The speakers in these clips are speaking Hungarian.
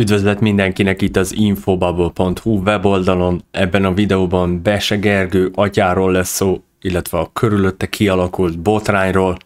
Üdvözlet mindenkinek itt az infobubble.hu weboldalon. Ebben a videóban Bese Gergő atyáról lesz szó, illetve a körülötte kialakult botrányról.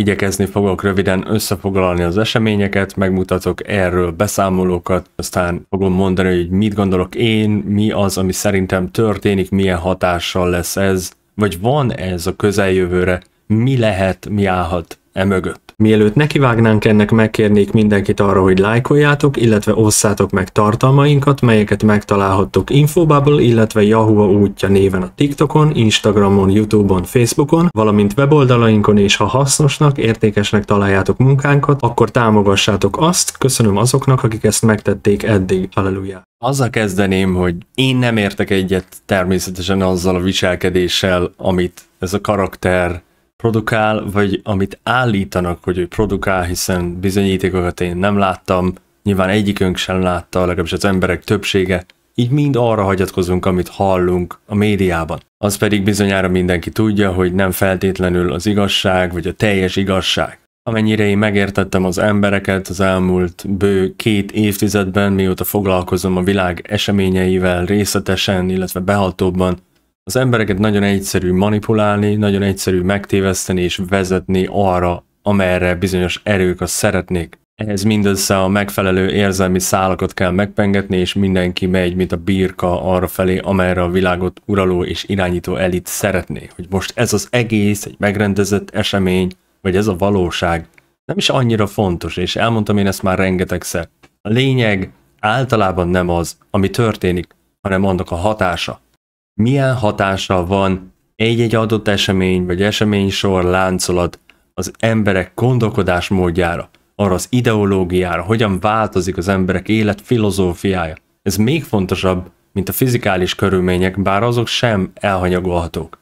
Igyekezni fogok röviden összefoglalni az eseményeket, megmutatok erről beszámolókat, aztán fogom mondani, hogy mit gondolok én, mi az, ami szerintem történik, milyen hatással lesz ez, vagy van ez a közeljövőre, mi lehet, mi állhat e mögött. Mielőtt nekivágnánk ennek, megkérnék mindenkit arra, hogy lájkoljátok, illetve osszátok meg tartalmainkat, melyeket megtalálhattok Infobubble, illetve Yahoo útja néven a TikTokon, Instagramon, Youtube-on, Facebookon, valamint weboldalainkon, és ha hasznosnak, értékesnek találjátok munkánkat, akkor támogassátok azt, köszönöm azoknak, akik ezt megtették eddig. Halleluja! Azzal kezdeném, hogy én nem értek egyet természetesen azzal a viselkedéssel, amit ez a karakter produkál, vagy amit állítanak, hogy ő produkál, hiszen bizonyítékokat én nem láttam, nyilván egyikünk sem látta, legalábbis az emberek többsége, így mind arra hagyatkozunk, amit hallunk a médiában. Az pedig bizonyára mindenki tudja, hogy nem feltétlenül az igazság, vagy a teljes igazság. Amennyire én megértettem az embereket az elmúlt bő két évtizedben, mióta foglalkozom a világ eseményeivel részletesen, illetve behatóbban, az embereket nagyon egyszerű manipulálni, nagyon egyszerű megtéveszteni és vezetni arra, amerre bizonyos erők azt szeretnék. Ehhez mindössze a megfelelő érzelmi szálakat kell megpengetni, és mindenki megy, mint a birka arra felé, amerre a világot uraló és irányító elit szeretné. Hogy most ez az egész egy megrendezett esemény, vagy ez a valóság, nem is annyira fontos, és elmondtam én ezt már rengetegszer. A lényeg általában nem az, ami történik, hanem annak a hatása milyen hatása van egy-egy adott esemény vagy eseménysor láncolat az emberek gondolkodásmódjára, arra az ideológiára, hogyan változik az emberek élet filozófiája. Ez még fontosabb, mint a fizikális körülmények, bár azok sem elhanyagolhatók.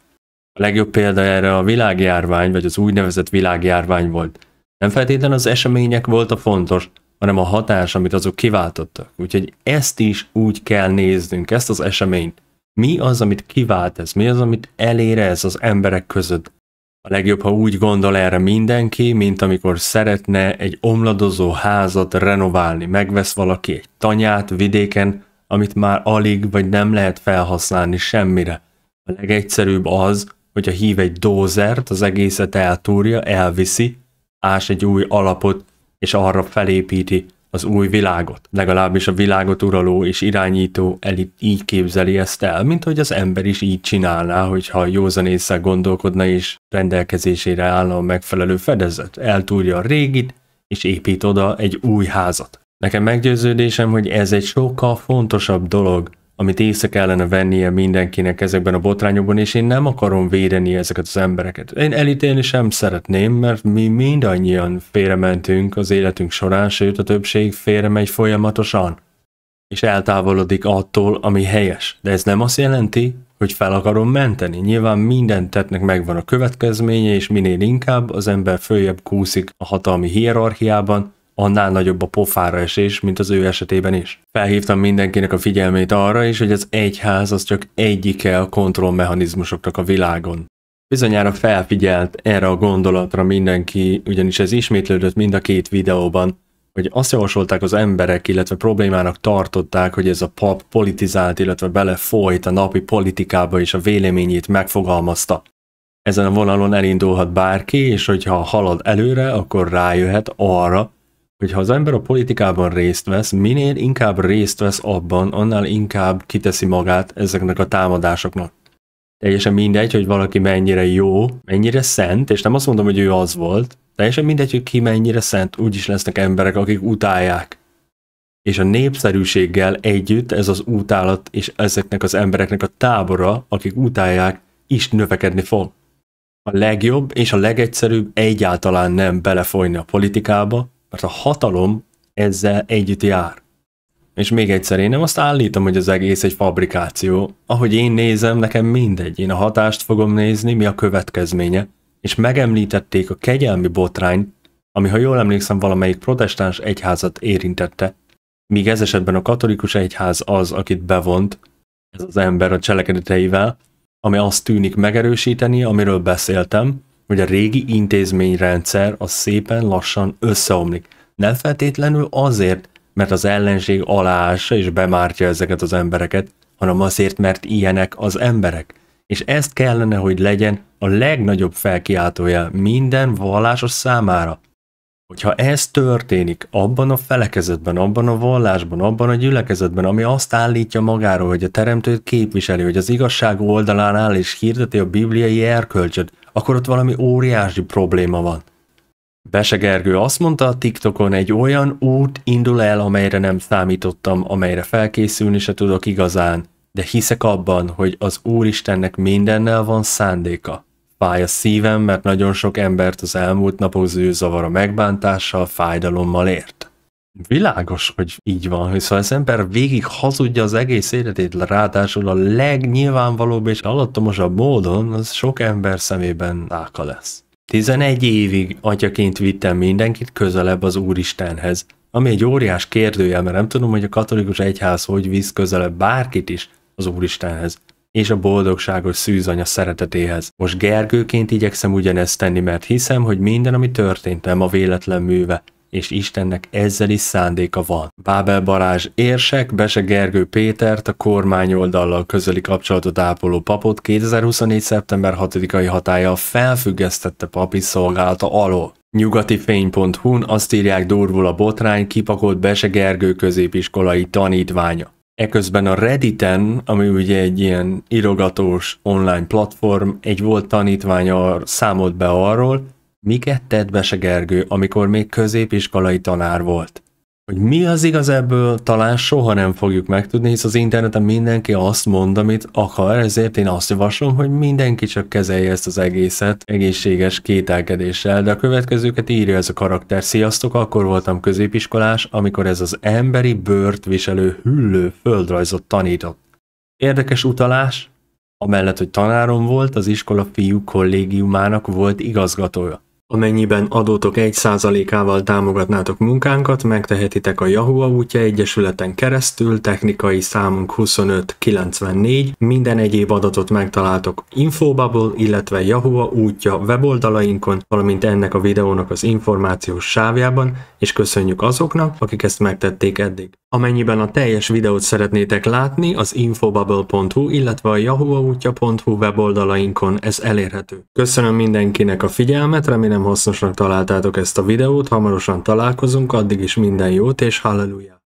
A legjobb példa erre a világjárvány, vagy az úgynevezett világjárvány volt. Nem feltétlenül az események volt a fontos, hanem a hatás, amit azok kiváltottak. Úgyhogy ezt is úgy kell néznünk, ezt az eseményt mi az, amit kivált ez, mi az, amit elére ez az emberek között. A legjobb, ha úgy gondol erre mindenki, mint amikor szeretne egy omladozó házat renoválni, megvesz valaki egy tanyát vidéken, amit már alig vagy nem lehet felhasználni semmire. A legegyszerűbb az, hogy a hív egy dózert, az egészet eltúrja, elviszi, ás egy új alapot, és arra felépíti az új világot. Legalábbis a világot uraló és irányító elit így képzeli ezt el, mint hogy az ember is így csinálná, hogyha józan észre gondolkodna és rendelkezésére állna a megfelelő fedezet. Eltúrja a régit, és épít oda egy új házat. Nekem meggyőződésem, hogy ez egy sokkal fontosabb dolog, amit észre kellene vennie mindenkinek ezekben a botrányokban, és én nem akarom védeni ezeket az embereket. Én elítélni sem szeretném, mert mi mindannyian félrementünk az életünk során, sőt a többség félremegy folyamatosan, és eltávolodik attól, ami helyes. De ez nem azt jelenti, hogy fel akarom menteni. Nyilván minden tettnek megvan a következménye, és minél inkább az ember följebb kúszik a hatalmi hierarchiában, annál nagyobb a pofára esés, mint az ő esetében is. Felhívtam mindenkinek a figyelmét arra is, hogy az egyház az csak egyike a kontrollmechanizmusoknak a világon. Bizonyára felfigyelt erre a gondolatra mindenki, ugyanis ez ismétlődött mind a két videóban, hogy azt javasolták az emberek, illetve problémának tartották, hogy ez a pap politizált, illetve belefolyt a napi politikába és a véleményét megfogalmazta. Ezen a vonalon elindulhat bárki, és hogyha halad előre, akkor rájöhet arra, hogy ha az ember a politikában részt vesz, minél inkább részt vesz abban, annál inkább kiteszi magát ezeknek a támadásoknak. Teljesen mindegy, hogy valaki mennyire jó, mennyire szent, és nem azt mondom, hogy ő az volt, teljesen mindegy, hogy ki mennyire szent, úgyis lesznek emberek, akik utálják. És a népszerűséggel együtt ez az utálat és ezeknek az embereknek a tábora, akik utálják, is növekedni fog. A legjobb és a legegyszerűbb egyáltalán nem belefolyni a politikába, mert a hatalom ezzel együtt jár. És még egyszer, én nem azt állítom, hogy az egész egy fabrikáció. Ahogy én nézem, nekem mindegy. Én a hatást fogom nézni, mi a következménye. És megemlítették a kegyelmi botrányt, ami, ha jól emlékszem, valamelyik protestáns egyházat érintette. Míg ez esetben a katolikus egyház az, akit bevont, ez az ember a cselekedeteivel, ami azt tűnik megerősíteni, amiről beszéltem, hogy a régi intézményrendszer az szépen lassan összeomlik. Nem feltétlenül azért, mert az ellenség aláássa és bemártja ezeket az embereket, hanem azért, mert ilyenek az emberek. És ezt kellene, hogy legyen a legnagyobb felkiáltója minden vallásos számára. Hogyha ez történik abban a felekezetben, abban a vallásban, abban a gyülekezetben, ami azt állítja magáról, hogy a teremtőt képviseli, hogy az igazság oldalán áll és hirdeti a bibliai erkölcsöt, akkor ott valami óriási probléma van. Besegergő azt mondta, a TikTokon egy olyan út indul el, amelyre nem számítottam, amelyre felkészülni se tudok igazán, de hiszek abban, hogy az Úristennek mindennel van szándéka. Fáj a szívem, mert nagyon sok embert az elmúlt napok zűzavara megbántással, fájdalommal ért. Világos, hogy így van, hiszen szóval az ember végig hazudja az egész életét, ráadásul a legnyilvánvalóbb és alattomosabb módon az sok ember szemében áka lesz. 11 évig atyaként vittem mindenkit közelebb az Úristenhez, ami egy óriás kérdője, mert nem tudom, hogy a katolikus egyház hogy visz közelebb bárkit is az Úristenhez és a boldogságos szűzanya szeretetéhez. Most Gergőként igyekszem ugyanezt tenni, mert hiszem, hogy minden, ami történt, nem a véletlen műve, és Istennek ezzel is szándéka van. Bábel Barázs érsek, Bese Gergő Pétert a kormány oldallal közeli kapcsolatot ápoló papot 2024. szeptember 6-ai hatája felfüggesztette papi szolgálata alól. Nyugati fény.hu-n azt írják durvul a botrány, kipakolt Bese Gergő középiskolai tanítványa. Eközben a Redditen, ami ugye egy ilyen irogatós online platform, egy volt tanítványa számolt be arról, Miket tett Bese Gergő, amikor még középiskolai tanár volt? Hogy mi az igaz ebből, talán soha nem fogjuk megtudni, hisz az interneten mindenki azt mond, amit akar, ezért én azt javaslom, hogy mindenki csak kezelje ezt az egészet egészséges kételkedéssel, de a következőket írja ez a karakter. Sziasztok, akkor voltam középiskolás, amikor ez az emberi bőrt viselő hüllő földrajzot tanított. Érdekes utalás, amellett, hogy tanárom volt, az iskola fiú kollégiumának volt igazgatója. Amennyiben adótok 1%-ával támogatnátok munkánkat, megtehetitek a Yahoo útja egyesületen keresztül, technikai számunk 2594, minden egyéb adatot megtaláltok Infobubble, illetve Yahoo útja weboldalainkon, valamint ennek a videónak az információs sávjában, és köszönjük azoknak, akik ezt megtették eddig. Amennyiben a teljes videót szeretnétek látni, az infobubble.hu, illetve a jahuaútja.hu weboldalainkon ez elérhető. Köszönöm mindenkinek a figyelmet, remélem hasznosnak találtátok ezt a videót, hamarosan találkozunk, addig is minden jót és halleluja!